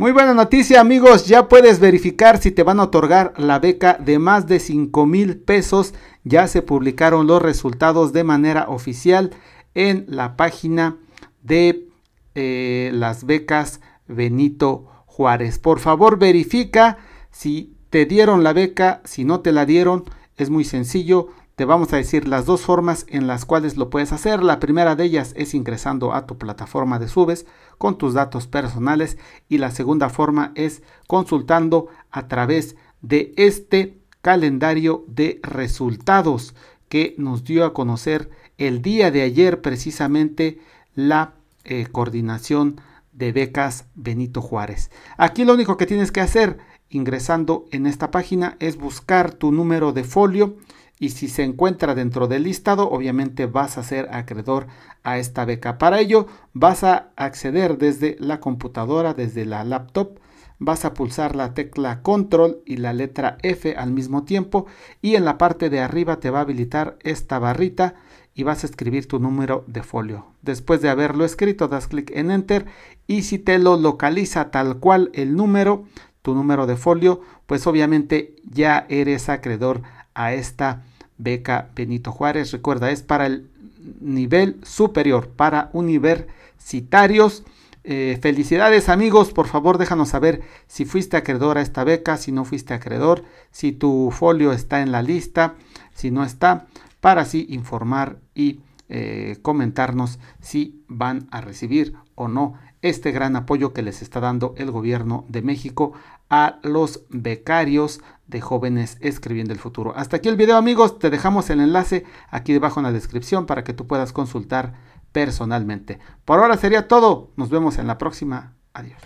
Muy buena noticia amigos, ya puedes verificar si te van a otorgar la beca de más de 5 mil pesos. Ya se publicaron los resultados de manera oficial en la página de eh, las becas Benito Juárez. Por favor verifica si te dieron la beca, si no te la dieron, es muy sencillo te vamos a decir las dos formas en las cuales lo puedes hacer. La primera de ellas es ingresando a tu plataforma de subes con tus datos personales y la segunda forma es consultando a través de este calendario de resultados que nos dio a conocer el día de ayer precisamente la eh, coordinación de becas Benito Juárez. Aquí lo único que tienes que hacer ingresando en esta página es buscar tu número de folio y si se encuentra dentro del listado, obviamente vas a ser acreedor a esta beca. Para ello, vas a acceder desde la computadora, desde la laptop, vas a pulsar la tecla control y la letra F al mismo tiempo y en la parte de arriba te va a habilitar esta barrita y vas a escribir tu número de folio. Después de haberlo escrito, das clic en enter y si te lo localiza tal cual el número, tu número de folio, pues obviamente ya eres acreedor a esta beca Benito Juárez. Recuerda, es para el nivel superior, para universitarios. Eh, felicidades amigos, por favor déjanos saber si fuiste acreedor a esta beca, si no fuiste acreedor, si tu folio está en la lista, si no está, para así informar y eh, comentarnos si van a recibir o no este gran apoyo que les está dando el gobierno de México a los becarios de jóvenes escribiendo el futuro. Hasta aquí el video amigos, te dejamos el enlace aquí debajo en la descripción para que tú puedas consultar personalmente. Por ahora sería todo, nos vemos en la próxima, adiós.